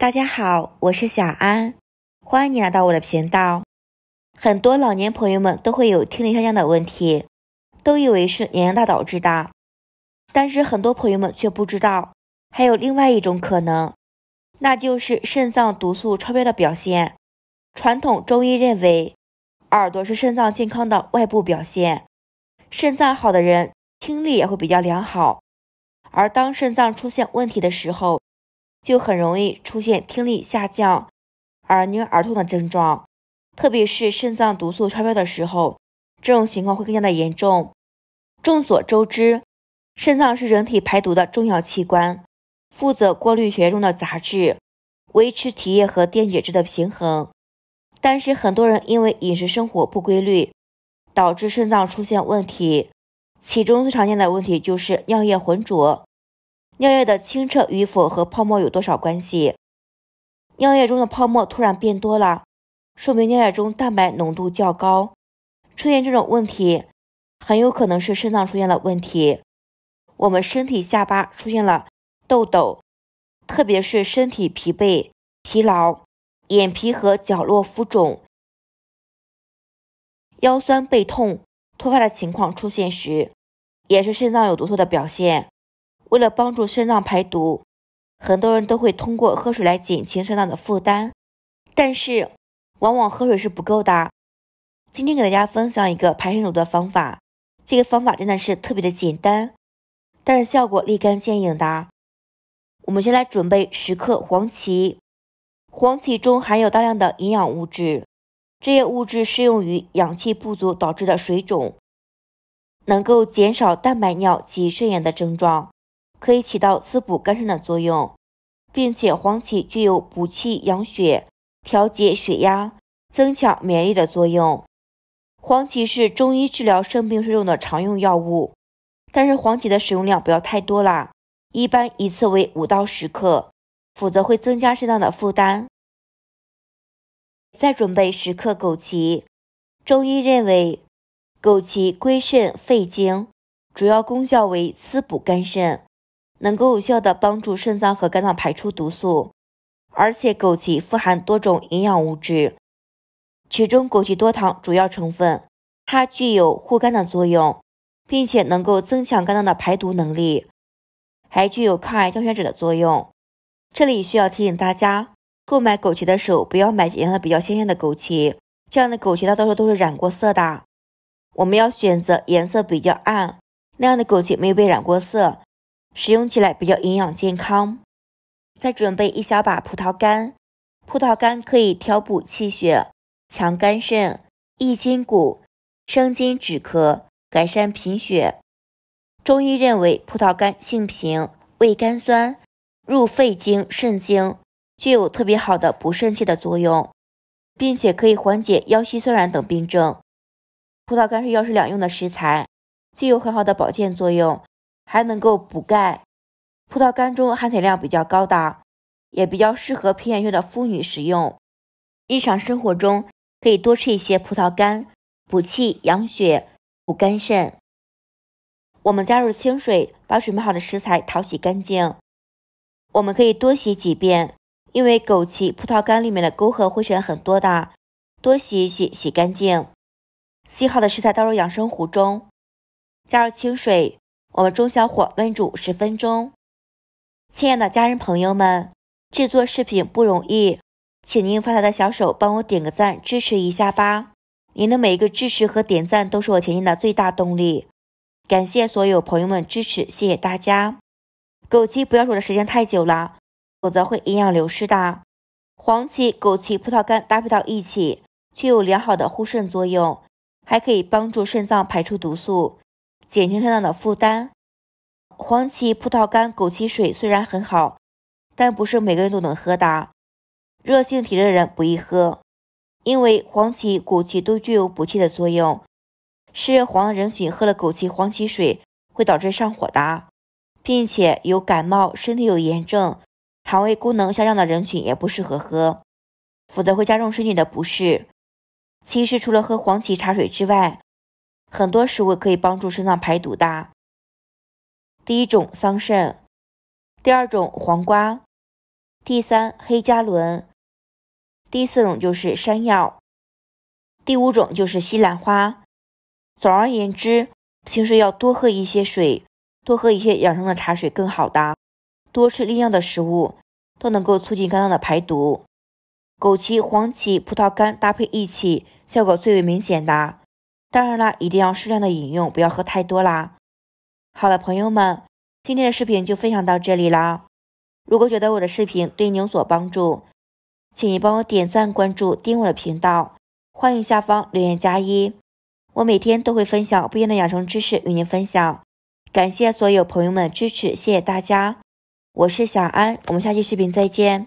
大家好，我是小安，欢迎你来到我的频道。很多老年朋友们都会有听力下降的问题，都以为是年龄大导致的，但是很多朋友们却不知道，还有另外一种可能，那就是肾脏毒素超标的表现。传统中医认为，耳朵是肾脏健康的外部表现，肾脏好的人听力也会比较良好，而当肾脏出现问题的时候。就很容易出现听力下降、耳鸣、耳痛的症状，特别是肾脏毒素超标的时候，这种情况会更加的严重。众所周知，肾脏是人体排毒的重要器官，负责过滤血液中的杂质，维持体液和电解质的平衡。但是，很多人因为饮食生活不规律，导致肾脏出现问题，其中最常见的问题就是尿液浑浊。尿液的清澈与否和泡沫有多少关系？尿液中的泡沫突然变多了，说明尿液中蛋白浓度较高。出现这种问题，很有可能是肾脏出现了问题。我们身体下巴出现了痘痘，特别是身体疲惫、疲劳、眼皮和角落浮肿、腰酸背痛、脱发的情况出现时，也是肾脏有毒素的表现。为了帮助肾脏排毒，很多人都会通过喝水来减轻肾脏的负担，但是往往喝水是不够的。今天给大家分享一个排肾毒的方法，这个方法真的是特别的简单，但是效果立竿见影的。我们先来准备十克黄芪，黄芪中含有大量的营养物质，这些物质适用于氧气不足导致的水肿，能够减少蛋白尿及肾炎的症状。可以起到滋补肝肾的作用，并且黄芪具有补气养血、调节血压、增强免疫力的作用。黄芪是中医治疗肾病水肿的常用药物，但是黄芪的使用量不要太多啦，一般一次为五到十克，否则会增加肾脏的负担。再准备十克枸杞，中医认为枸杞归肾肺经，主要功效为滋补肝肾。能够有效的帮助肾脏和肝脏排出毒素，而且枸杞富含多种营养物质，其中枸杞多糖主要成分，它具有护肝的作用，并且能够增强肝脏的排毒能力，还具有抗癌降血脂的作用。这里需要提醒大家，购买枸杞的时候，不要买颜色比较鲜艳的枸杞，这样的枸杞大多数都是染过色的，我们要选择颜色比较暗，那样的枸杞没有被染过色。使用起来比较营养健康。再准备一小把葡萄干，葡萄干可以调补气血、强肝肾、益筋骨、生津止咳、改善贫血。中医认为葡萄干性平、味甘酸，入肺经、肾经，具有特别好的补肾气的作用，并且可以缓解腰膝酸软等病症。葡萄干是药食两用的食材，具有很好的保健作用。还能够补钙，葡萄干中含铁量比较高的，也比较适合贫血的妇女食用。日常生活中可以多吃一些葡萄干，补气养血，补肝肾。我们加入清水，把准备好的食材淘洗干净，我们可以多洗几遍，因为枸杞、葡萄干里面的沟壑灰尘很多的，多洗一洗，洗干净。洗好的食材倒入养生壶中，加入清水。我们中小火焖煮十分钟。亲爱的家人朋友们，制作视频不容易，请您发财的小手帮我点个赞，支持一下吧！您的每一个支持和点赞都是我前进的最大动力。感谢所有朋友们支持，谢谢大家！枸杞不要煮的时间太久了，否则会营养流失的。黄芪、枸杞、葡萄干搭配到一起，具有良好的护肾作用，还可以帮助肾脏排出毒素。减轻肾脏的负担，黄芪、葡萄干、枸杞水虽然很好，但不是每个人都能喝的。热性体质的人不宜喝，因为黄芪、枸杞都具有补气的作用，是黄人群喝了枸杞黄芪水会导致上火的，并且有感冒、身体有炎症、肠胃功能下降的人群也不适合喝，否则会加重身体的不适。其实，除了喝黄芪茶水之外，很多食物可以帮助肾脏排毒的。第一种桑葚，第二种黄瓜，第三黑加仑，第四种就是山药，第五种就是西兰花。总而言之，平时要多喝一些水，多喝一些养生的茶水更好的，多吃利尿的食物都能够促进肝脏的排毒。枸杞、黄芪、葡萄干搭配一起，效果最为明显的。当然啦，一定要适量的饮用，不要喝太多啦。好了，朋友们，今天的视频就分享到这里啦。如果觉得我的视频对你有所帮助，请你帮我点赞、关注、订我的频道，欢迎下方留言加一。我每天都会分享不一样的养生知识与您分享，感谢所有朋友们的支持，谢谢大家。我是小安，我们下期视频再见。